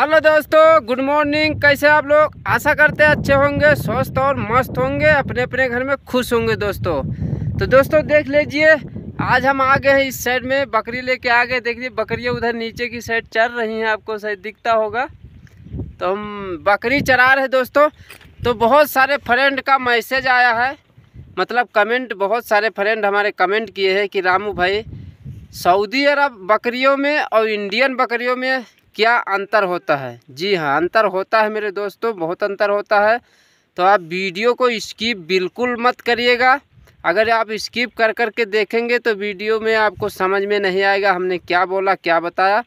hello दोस्तों good morning कैसे आप लोग आशा करते हैं अच्छे होंगे स्वस्थ और मस्त होंगे अपने अपने घर में खुश होंगे दोस्तों तो दोस्तों देख लीजिए आज हम आ गए हैं इस साइड में बकरी लेके आ गए देख लीजिए बकरियाँ उधर नीचे की साइड चर रही हैं आपको शायद दिखता होगा तो हम बकरी चरा रहे दोस्तों तो बहुत सारे फ्रेंड का मैसेज आया है मतलब कमेंट बहुत सारे फ्रेंड हमारे कमेंट किए हैं कि रामू भाई सऊदी अरब बकरियों में और इंडियन बकरियों में क्या अंतर होता है जी हाँ अंतर होता है मेरे दोस्तों बहुत अंतर होता है तो आप वीडियो को स्किप बिल्कुल मत करिएगा अगर आप स्किप कर कर के देखेंगे तो वीडियो में आपको समझ में नहीं आएगा हमने क्या बोला क्या बताया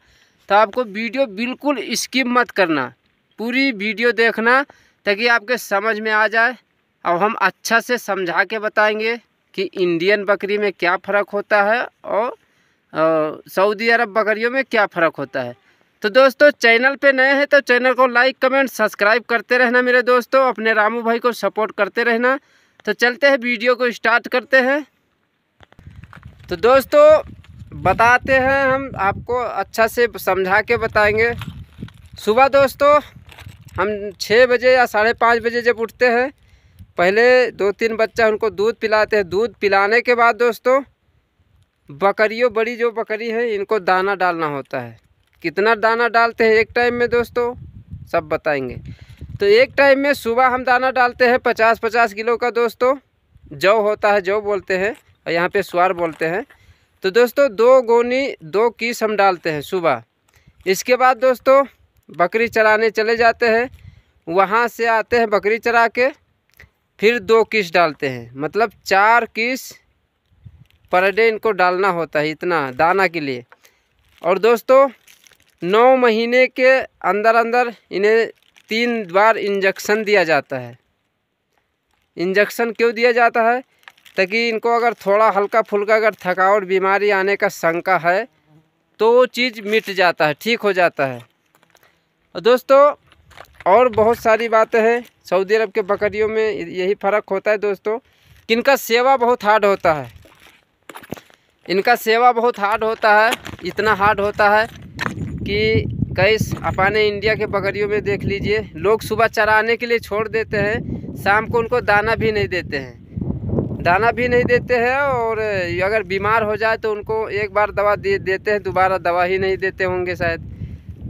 तो आपको वीडियो बिल्कुल स्किप मत करना पूरी वीडियो देखना ताकि आपके समझ में आ जाए और हम अच्छा से समझा के बताएंगे कि इंडियन बकरी में क्या फ़र्क होता है और सऊदी अरब बकरियों में क्या फ़र्क होता है तो दोस्तों चैनल पे नए हैं तो चैनल को लाइक कमेंट सब्सक्राइब करते रहना मेरे दोस्तों अपने रामू भाई को सपोर्ट करते रहना तो चलते हैं वीडियो को स्टार्ट करते हैं तो दोस्तों बताते हैं हम आपको अच्छा से समझा के बताएंगे सुबह दोस्तों हम छः बजे या साढ़े पाँच बजे जब उठते हैं पहले दो तीन बच्चा उनको दूध पिलाते हैं दूध पिलाने के बाद दोस्तों बकरियों बड़ी जो बकरी है इनको दाना डालना होता है कितना दाना डालते हैं एक टाइम में दोस्तों सब बताएंगे तो एक टाइम में सुबह हम दाना डालते हैं पचास पचास किलो का दोस्तों जौ होता है जौ बोलते हैं और यहाँ पे स्वार बोलते हैं तो दोस्तों दो गोनी दो कीस हम डालते हैं सुबह इसके बाद दोस्तों बकरी चराने चले जाते हैं वहाँ से आते हैं बकरी चरा के फिर दो किस डालते हैं मतलब चार किस पर डे इनको डालना होता है इतना दाना के लिए और दोस्तों नौ महीने के अंदर अंदर इन्हें तीन बार इंजेक्शन दिया जाता है इंजेक्शन क्यों दिया जाता है ताकि इनको अगर थोड़ा हल्का फुल्का अगर थकावट बीमारी आने का शंका है तो वो चीज़ मिट जाता है ठीक हो जाता है दोस्तों और बहुत सारी बातें हैं सऊदी अरब के बकरियों में यही फ़र्क होता है दोस्तों कि इनका सेवा बहुत हार्ड होता है इनका सेवा बहुत हार्ड होता है इतना हार्ड होता है कि कैस अपने इंडिया के बकरियों में देख लीजिए लोग सुबह चराने के लिए छोड़ देते हैं शाम को उनको दाना भी नहीं देते हैं दाना भी नहीं देते हैं और अगर बीमार हो जाए तो उनको एक बार दवा दे देते हैं दोबारा दवा ही नहीं देते होंगे शायद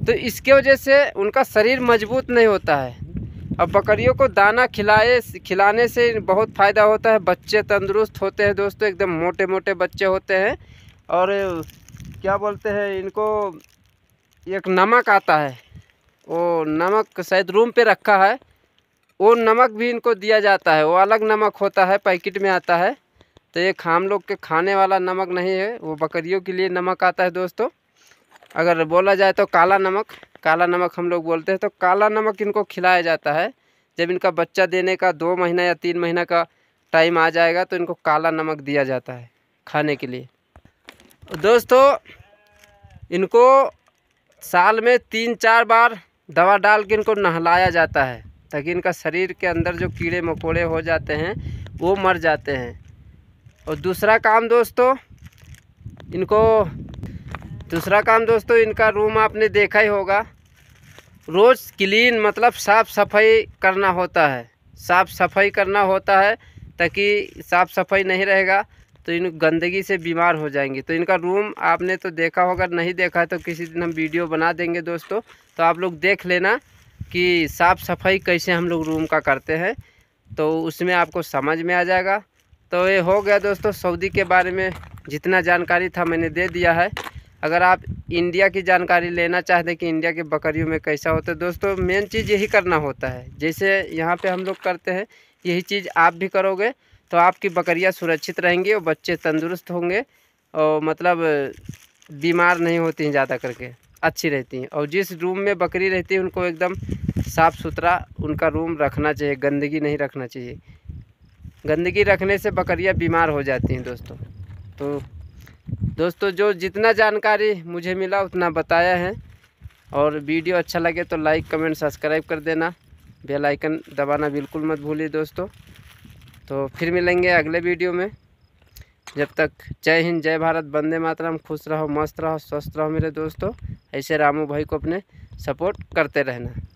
तो इसके वजह से उनका शरीर मजबूत नहीं होता है अब बकरियों को दाना खिलाए खिलाने से बहुत फ़ायदा होता है बच्चे तंदुरुस्त होते हैं दोस्तों एकदम मोटे मोटे बच्चे होते हैं और क्या बोलते हैं इनको एक नमक आता है वो नमक शायद रूम पे रखा है वो नमक भी इनको दिया जाता है वो अलग नमक होता है पैकेट में आता है तो एक हम लोग के खाने वाला नमक नहीं है वो बकरियों के लिए नमक आता है दोस्तों अगर बोला जाए तो काला नमक काला नमक हम लोग बोलते हैं तो काला नमक इनको खिलाया जाता है जब इनका बच्चा देने का दो महीना या तीन महीना का टाइम आ जाएगा तो इनको काला नमक दिया जाता है खाने के लिए दोस्तों इनको साल में तीन चार बार दवा डाल के इनको नहलाया जाता है ताकि इनका शरीर के अंदर जो कीड़े मकोड़े हो जाते हैं वो मर जाते हैं और दूसरा काम दोस्तों इनको दूसरा काम दोस्तों इनका रूम आपने देखा ही होगा रोज़ क्लीन मतलब साफ़ सफाई करना होता है साफ़ सफाई करना होता है ताकि साफ़ सफाई नहीं रहेगा तो इन गंदगी से बीमार हो जाएंगे तो इनका रूम आपने तो देखा होगा नहीं देखा है तो किसी दिन हम वीडियो बना देंगे दोस्तों तो आप लोग देख लेना कि साफ़ सफाई कैसे हम लोग रूम का करते हैं तो उसमें आपको समझ में आ जाएगा तो ये हो गया दोस्तों सऊदी के बारे में जितना जानकारी था मैंने दे दिया है अगर आप इंडिया की जानकारी लेना चाहते हैं कि इंडिया के बकरियों में कैसा होता है दोस्तों मेन चीज़ यही करना होता है जैसे यहाँ पे हम लोग करते हैं यही चीज़ आप भी करोगे तो आपकी बकरियाँ सुरक्षित रहेंगी और बच्चे तंदुरुस्त होंगे और मतलब बीमार नहीं होती हैं ज़्यादा करके अच्छी रहती हैं और जिस रूम में बकरी रहती है उनको एकदम साफ़ सुथरा उनका रूम रखना चाहिए गंदगी नहीं रखना चाहिए गंदगी रखने से बकरियाँ बीमार हो जाती हैं दोस्तों तो दोस्तों जो जितना जानकारी मुझे मिला उतना बताया है और वीडियो अच्छा लगे तो लाइक कमेंट सब्सक्राइब कर देना बेल आइकन दबाना बिल्कुल मत भूलिए दोस्तों तो फिर मिलेंगे अगले वीडियो में जब तक जय हिंद जय भारत वंदे मातरम खुश रहो मस्त रहो स्वस्थ रहो मेरे दोस्तों ऐसे रामू भाई को अपने सपोर्ट करते रहना